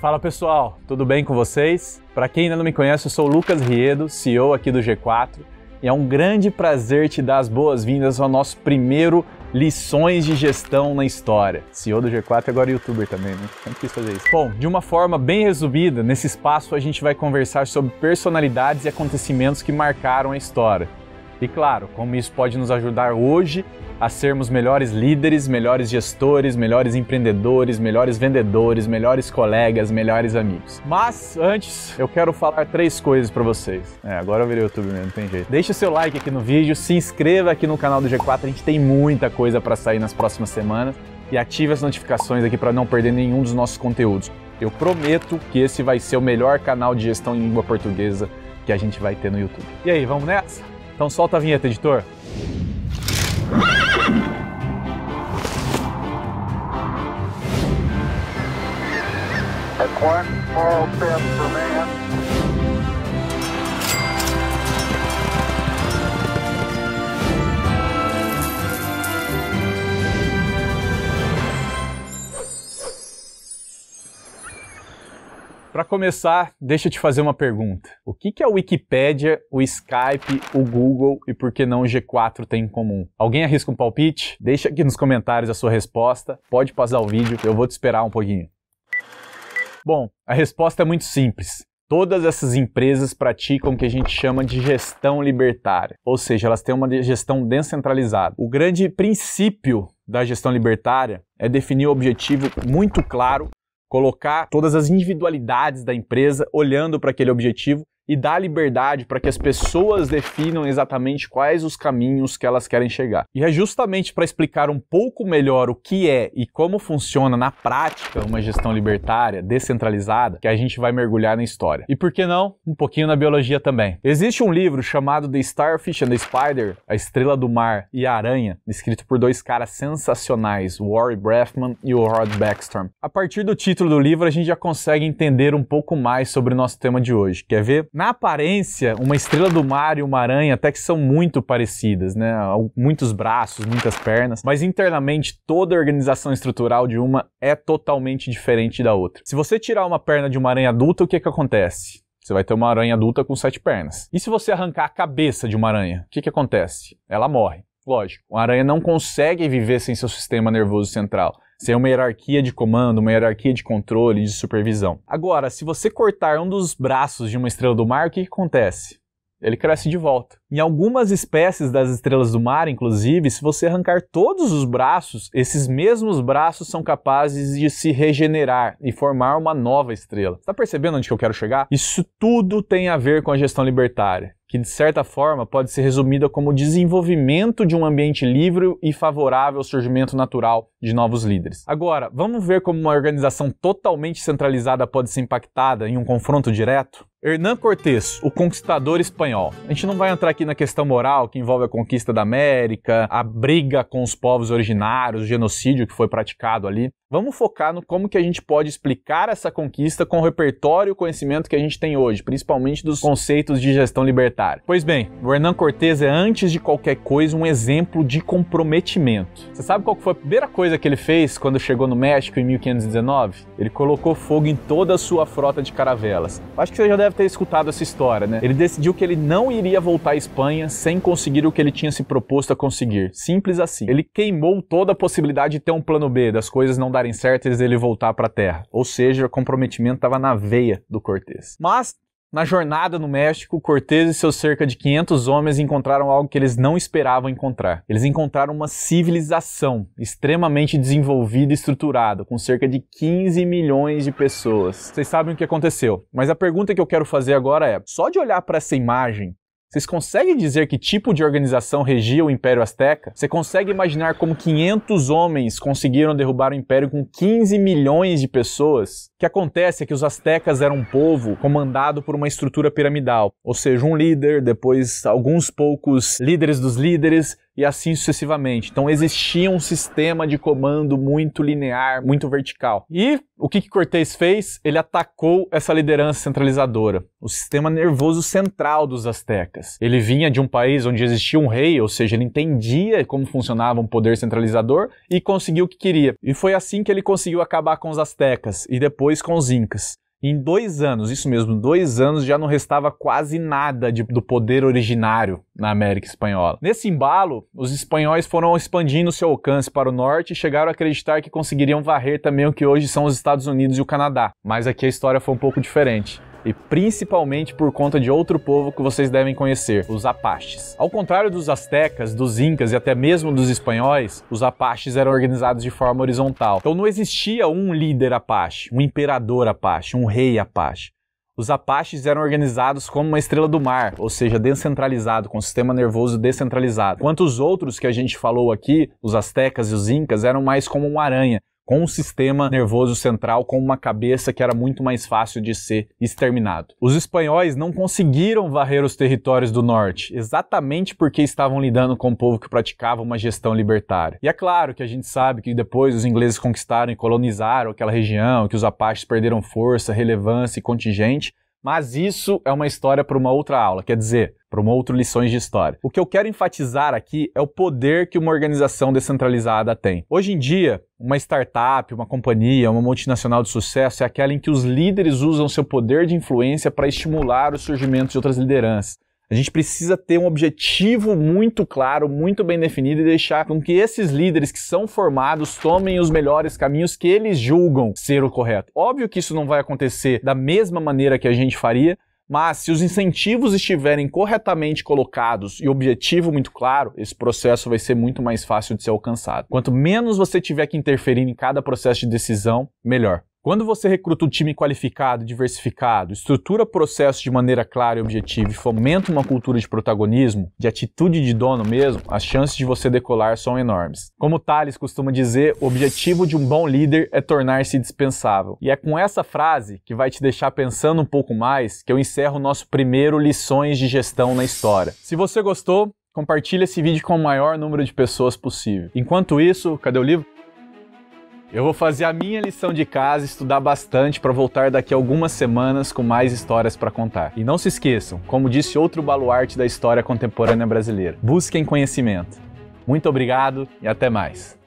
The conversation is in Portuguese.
Fala pessoal, tudo bem com vocês? Para quem ainda não me conhece, eu sou o Lucas Riedo, CEO aqui do G4, e é um grande prazer te dar as boas-vindas ao nosso primeiro Lições de Gestão na História. CEO do G4 e agora youtuber também, né? Sempre quis fazer isso. Bom, de uma forma bem resumida, nesse espaço a gente vai conversar sobre personalidades e acontecimentos que marcaram a história. E claro, como isso pode nos ajudar hoje a sermos melhores líderes, melhores gestores, melhores empreendedores, melhores vendedores, melhores colegas, melhores amigos. Mas antes, eu quero falar três coisas para vocês. É, agora eu virei YouTube mesmo, não tem jeito. Deixa o seu like aqui no vídeo, se inscreva aqui no canal do G4, a gente tem muita coisa para sair nas próximas semanas e ative as notificações aqui para não perder nenhum dos nossos conteúdos. Eu prometo que esse vai ser o melhor canal de gestão em língua portuguesa que a gente vai ter no YouTube. E aí, vamos nessa? Então solta a vinheta, editor. A One small step for man. Para começar, deixa eu te fazer uma pergunta. O que, que a Wikipédia, o Skype, o Google e por que não o G4 têm em comum? Alguém arrisca um palpite? Deixa aqui nos comentários a sua resposta. Pode pausar o vídeo, eu vou te esperar um pouquinho. Bom, a resposta é muito simples. Todas essas empresas praticam o que a gente chama de gestão libertária, ou seja, elas têm uma gestão descentralizada. O grande princípio da gestão libertária é definir um objetivo muito claro colocar todas as individualidades da empresa olhando para aquele objetivo e dá liberdade para que as pessoas definam exatamente quais os caminhos que elas querem chegar. E é justamente para explicar um pouco melhor o que é e como funciona na prática uma gestão libertária descentralizada que a gente vai mergulhar na história. E por que não? Um pouquinho na biologia também. Existe um livro chamado The Starfish and the Spider, A Estrela do Mar e a Aranha, escrito por dois caras sensacionais, Warren Breffman e o Rod Backstrom. A partir do título do livro, a gente já consegue entender um pouco mais sobre o nosso tema de hoje. Quer ver? Na aparência, uma estrela do mar e uma aranha até que são muito parecidas, né? Muitos braços, muitas pernas, mas internamente toda a organização estrutural de uma é totalmente diferente da outra. Se você tirar uma perna de uma aranha adulta, o que, que acontece? Você vai ter uma aranha adulta com sete pernas. E se você arrancar a cabeça de uma aranha, o que, que acontece? Ela morre. Lógico, uma aranha não consegue viver sem seu sistema nervoso central. Ser uma hierarquia de comando, uma hierarquia de controle, de supervisão. Agora, se você cortar um dos braços de uma estrela do mar, o que, que acontece? ele cresce de volta. Em algumas espécies das estrelas do mar, inclusive, se você arrancar todos os braços, esses mesmos braços são capazes de se regenerar e formar uma nova estrela. Está percebendo onde que eu quero chegar? Isso tudo tem a ver com a gestão libertária, que de certa forma pode ser resumida como o desenvolvimento de um ambiente livre e favorável ao surgimento natural de novos líderes. Agora, vamos ver como uma organização totalmente centralizada pode ser impactada em um confronto direto? Hernán Cortés, o conquistador espanhol. A gente não vai entrar aqui na questão moral que envolve a conquista da América, a briga com os povos originários, o genocídio que foi praticado ali, Vamos focar no como que a gente pode explicar essa conquista com o repertório e o conhecimento que a gente tem hoje, principalmente dos conceitos de gestão libertária. Pois bem, o Hernan Cortez é, antes de qualquer coisa, um exemplo de comprometimento. Você sabe qual foi a primeira coisa que ele fez quando chegou no México em 1519? Ele colocou fogo em toda a sua frota de caravelas. Acho que você já deve ter escutado essa história, né? Ele decidiu que ele não iria voltar à Espanha sem conseguir o que ele tinha se proposto a conseguir. Simples assim. Ele queimou toda a possibilidade de ter um plano B, das coisas não dar darem certo e ele voltar para a terra. Ou seja, o comprometimento estava na veia do Cortez. Mas na jornada no México, Cortez e seus cerca de 500 homens encontraram algo que eles não esperavam encontrar. Eles encontraram uma civilização extremamente desenvolvida e estruturada, com cerca de 15 milhões de pessoas. Vocês sabem o que aconteceu, mas a pergunta que eu quero fazer agora é: só de olhar para essa imagem, vocês conseguem dizer que tipo de organização regia o Império Azteca? Você consegue imaginar como 500 homens conseguiram derrubar o Império com 15 milhões de pessoas? O que acontece é que os aztecas eram um povo comandado por uma estrutura piramidal, ou seja, um líder, depois alguns poucos líderes dos líderes, e assim sucessivamente. Então existia um sistema de comando muito linear, muito vertical. E o que, que Cortez fez? Ele atacou essa liderança centralizadora, o sistema nervoso central dos astecas. Ele vinha de um país onde existia um rei, ou seja, ele entendia como funcionava um poder centralizador e conseguiu o que queria. E foi assim que ele conseguiu acabar com os astecas e depois com os incas. Em dois anos, isso mesmo, dois anos já não restava quase nada de, do poder originário na América Espanhola. Nesse embalo, os espanhóis foram expandindo seu alcance para o norte e chegaram a acreditar que conseguiriam varrer também o que hoje são os Estados Unidos e o Canadá. Mas aqui a história foi um pouco diferente e principalmente por conta de outro povo que vocês devem conhecer, os Apaches. Ao contrário dos Aztecas, dos Incas e até mesmo dos espanhóis, os Apaches eram organizados de forma horizontal. Então não existia um líder Apache, um imperador Apache, um rei Apache. Os Apaches eram organizados como uma estrela do mar, ou seja, descentralizado, com um sistema nervoso descentralizado. Enquanto os outros que a gente falou aqui, os Aztecas e os Incas, eram mais como uma aranha, com um sistema nervoso central, com uma cabeça que era muito mais fácil de ser exterminado. Os espanhóis não conseguiram varrer os territórios do norte, exatamente porque estavam lidando com um povo que praticava uma gestão libertária. E é claro que a gente sabe que depois os ingleses conquistaram e colonizaram aquela região, que os apaches perderam força, relevância e contingente, mas isso é uma história para uma outra aula, quer dizer, para uma outra lições de história. O que eu quero enfatizar aqui é o poder que uma organização descentralizada tem. Hoje em dia, uma startup, uma companhia, uma multinacional de sucesso é aquela em que os líderes usam seu poder de influência para estimular o surgimento de outras lideranças. A gente precisa ter um objetivo muito claro, muito bem definido e deixar com que esses líderes que são formados tomem os melhores caminhos que eles julgam ser o correto. Óbvio que isso não vai acontecer da mesma maneira que a gente faria, mas se os incentivos estiverem corretamente colocados e o objetivo muito claro, esse processo vai ser muito mais fácil de ser alcançado. Quanto menos você tiver que interferir em cada processo de decisão, melhor. Quando você recruta um time qualificado, diversificado, estrutura processos processo de maneira clara e objetiva e fomenta uma cultura de protagonismo, de atitude de dono mesmo, as chances de você decolar são enormes. Como Thales costuma dizer, o objetivo de um bom líder é tornar-se dispensável. E é com essa frase, que vai te deixar pensando um pouco mais, que eu encerro o nosso primeiro Lições de Gestão na História. Se você gostou, compartilhe esse vídeo com o maior número de pessoas possível. Enquanto isso, cadê o livro? Eu vou fazer a minha lição de casa, estudar bastante para voltar daqui a algumas semanas com mais histórias para contar. E não se esqueçam, como disse outro baluarte da história contemporânea brasileira, busquem conhecimento. Muito obrigado e até mais.